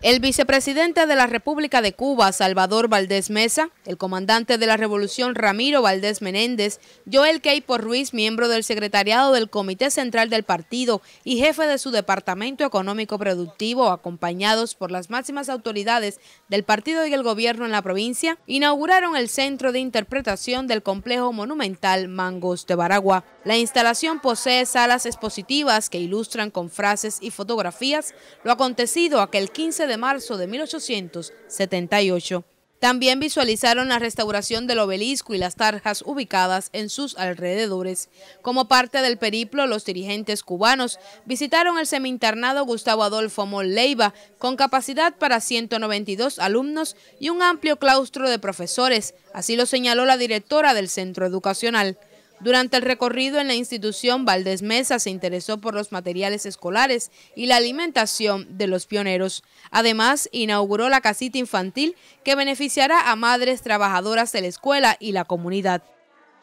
El vicepresidente de la República de Cuba, Salvador Valdés Mesa, el comandante de la Revolución Ramiro Valdés Menéndez, Joel Keipo Ruiz, miembro del secretariado del Comité Central del Partido y jefe de su Departamento Económico Productivo, acompañados por las máximas autoridades del partido y el gobierno en la provincia, inauguraron el Centro de Interpretación del Complejo Monumental Mangos de Baragua. La instalación posee salas expositivas que ilustran con frases y fotografías lo acontecido aquel 15 de de marzo de 1878. También visualizaron la restauración del obelisco y las tarjas ubicadas en sus alrededores. Como parte del periplo, los dirigentes cubanos visitaron el seminternado Gustavo Adolfo Mol Leiva, con capacidad para 192 alumnos y un amplio claustro de profesores, así lo señaló la directora del centro educacional. Durante el recorrido en la institución, Valdés Mesa se interesó por los materiales escolares y la alimentación de los pioneros. Además, inauguró la casita infantil que beneficiará a madres trabajadoras de la escuela y la comunidad.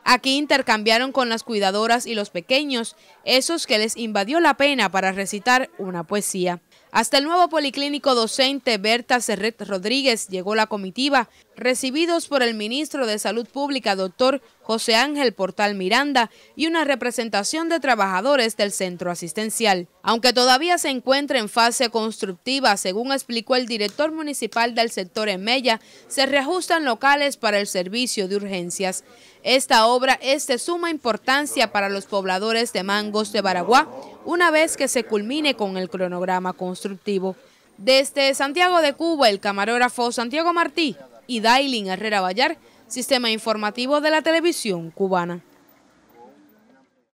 Aquí intercambiaron con las cuidadoras y los pequeños, esos que les invadió la pena para recitar una poesía. Hasta el nuevo policlínico docente Berta Serret Rodríguez llegó la comitiva, recibidos por el ministro de Salud Pública, doctor José Ángel Portal Miranda, y una representación de trabajadores del centro asistencial. Aunque todavía se encuentra en fase constructiva, según explicó el director municipal del sector en Mella, se reajustan locales para el servicio de urgencias. Esta obra es de suma importancia para los pobladores de Mangos de Baraguá, una vez que se culmine con el cronograma constructivo. Desde Santiago de Cuba, el camarógrafo Santiago Martí y Dailin Herrera Vallar, Sistema Informativo de la Televisión Cubana.